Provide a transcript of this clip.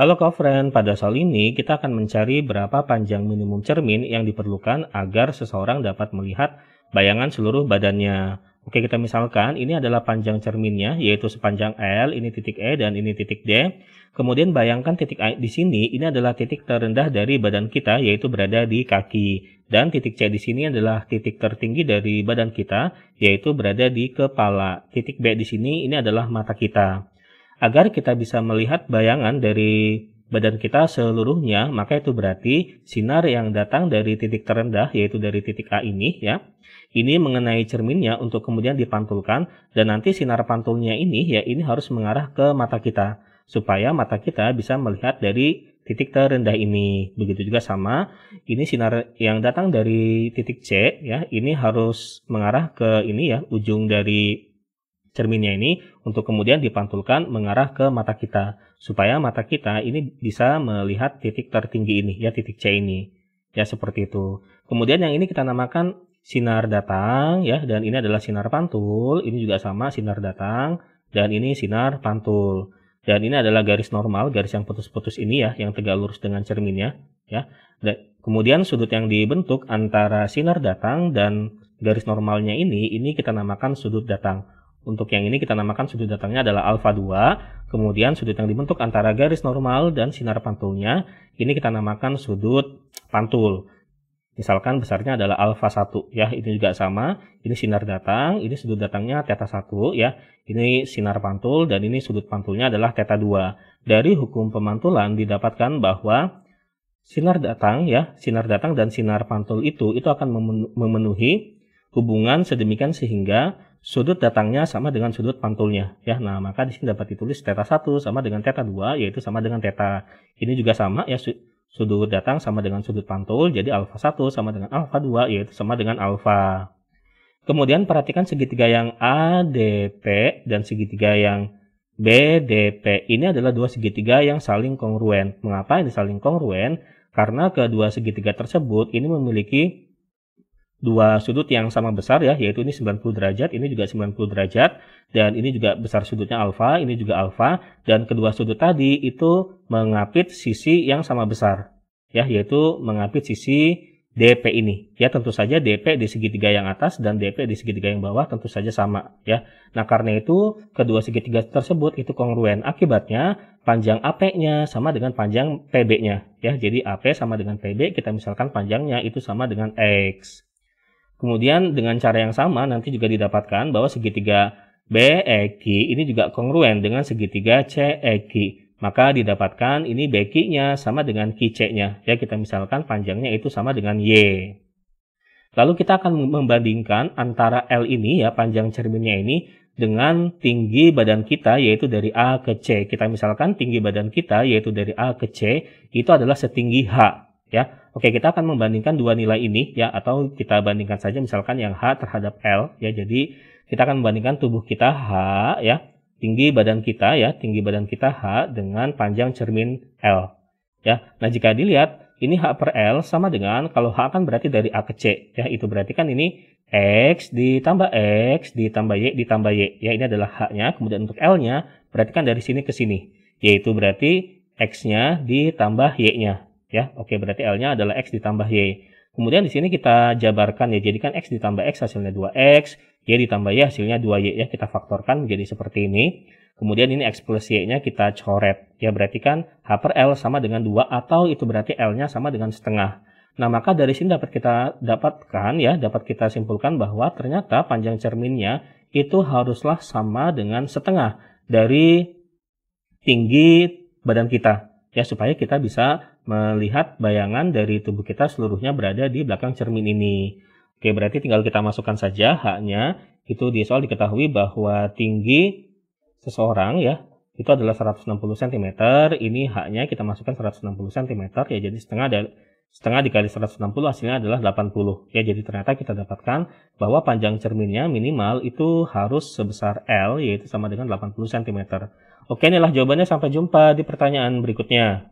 Halo Kofren, pada soal ini kita akan mencari berapa panjang minimum cermin yang diperlukan agar seseorang dapat melihat bayangan seluruh badannya. Oke, kita misalkan ini adalah panjang cerminnya, yaitu sepanjang L, ini titik E, dan ini titik D. Kemudian bayangkan titik A di sini, ini adalah titik terendah dari badan kita, yaitu berada di kaki. Dan titik C di sini adalah titik tertinggi dari badan kita, yaitu berada di kepala. Titik B di sini, ini adalah mata kita agar kita bisa melihat bayangan dari badan kita seluruhnya, maka itu berarti sinar yang datang dari titik terendah, yaitu dari titik A ini ya. Ini mengenai cerminnya untuk kemudian dipantulkan dan nanti sinar pantulnya ini ya ini harus mengarah ke mata kita supaya mata kita bisa melihat dari titik terendah ini. Begitu juga sama, ini sinar yang datang dari titik C ya, ini harus mengarah ke ini ya ujung dari cerminnya ini untuk kemudian dipantulkan mengarah ke mata kita supaya mata kita ini bisa melihat titik tertinggi ini ya titik C ini ya seperti itu kemudian yang ini kita namakan sinar datang ya dan ini adalah sinar pantul ini juga sama sinar datang dan ini sinar pantul dan ini adalah garis normal garis yang putus-putus ini ya yang tegak lurus dengan cerminnya ya dan kemudian sudut yang dibentuk antara sinar datang dan garis normalnya ini ini kita namakan sudut datang untuk yang ini kita namakan sudut datangnya adalah alfa 2, kemudian sudut yang dibentuk antara garis normal dan sinar pantulnya, ini kita namakan sudut pantul. Misalkan besarnya adalah alfa 1 ya, ini juga sama, ini sinar datang, ini sudut datangnya theta 1 ya, ini sinar pantul dan ini sudut pantulnya adalah theta 2. Dari hukum pemantulan didapatkan bahwa sinar datang ya, sinar datang dan sinar pantul itu itu akan memenuhi hubungan sedemikian sehingga sudut datangnya sama dengan sudut pantulnya ya. Nah, maka di sini dapat ditulis teta 1 sama dengan teta 2 yaitu sama dengan teta ini juga sama ya sudut datang sama dengan sudut pantul jadi alfa 1 sama dengan alfa 2 yaitu sama dengan alfa. Kemudian perhatikan segitiga yang ADP dan segitiga yang BDP. Ini adalah dua segitiga yang saling kongruen. Mengapa ini saling kongruen? Karena kedua segitiga tersebut ini memiliki dua sudut yang sama besar ya, yaitu ini 90 derajat, ini juga 90 derajat, dan ini juga besar sudutnya alfa, ini juga alfa, dan kedua sudut tadi itu mengapit sisi yang sama besar, ya, yaitu mengapit sisi DP ini. Ya, tentu saja DP di segitiga yang atas dan DP di segitiga yang bawah tentu saja sama, ya. Nah, karena itu kedua segitiga tersebut itu kongruen. Akibatnya panjang AP-nya sama dengan panjang PB-nya, ya. Jadi AP sama dengan PB kita misalkan panjangnya itu sama dengan X. Kemudian dengan cara yang sama nanti juga didapatkan bahwa segitiga BEQ ini juga kongruen dengan segitiga CEQ. Maka didapatkan ini BQ-nya sama dengan QC-nya. Ya kita misalkan panjangnya itu sama dengan Y. Lalu kita akan membandingkan antara L ini ya panjang cerminnya ini dengan tinggi badan kita yaitu dari A ke C. Kita misalkan tinggi badan kita yaitu dari A ke C itu adalah setinggi H ya. Oke, kita akan membandingkan dua nilai ini ya atau kita bandingkan saja misalkan yang H terhadap L ya. Jadi kita akan membandingkan tubuh kita H ya, tinggi badan kita ya, tinggi badan kita H dengan panjang cermin L ya. Nah, jika dilihat ini H per L sama dengan kalau H kan berarti dari A ke C ya. Itu berarti kan ini X ditambah X ditambah Y ditambah Y ya. Ini adalah H-nya. Kemudian untuk L-nya berarti kan dari sini ke sini yaitu berarti X-nya ditambah Y-nya Ya, oke berarti L-nya adalah X ditambah Y. Kemudian di sini kita jabarkan ya, jadikan X ditambah X hasilnya 2X, Y ditambah Y hasilnya 2Y ya, kita faktorkan menjadi seperti ini. Kemudian ini X plus Y-nya kita coret. Ya, berarti kan H per L sama dengan 2 atau itu berarti L-nya sama dengan setengah. Nah, maka dari sini dapat kita dapatkan ya, dapat kita simpulkan bahwa ternyata panjang cerminnya itu haruslah sama dengan setengah dari tinggi badan kita ya supaya kita bisa melihat bayangan dari tubuh kita seluruhnya berada di belakang cermin ini. Oke, berarti tinggal kita masukkan saja haknya. Itu di soal diketahui bahwa tinggi seseorang ya, itu adalah 160 cm. Ini haknya kita masukkan 160 cm ya jadi setengah dari setengah dikali 160 hasilnya adalah 80. Ya jadi ternyata kita dapatkan bahwa panjang cerminnya minimal itu harus sebesar L yaitu sama dengan 80 cm. Oke, inilah jawabannya sampai jumpa di pertanyaan berikutnya.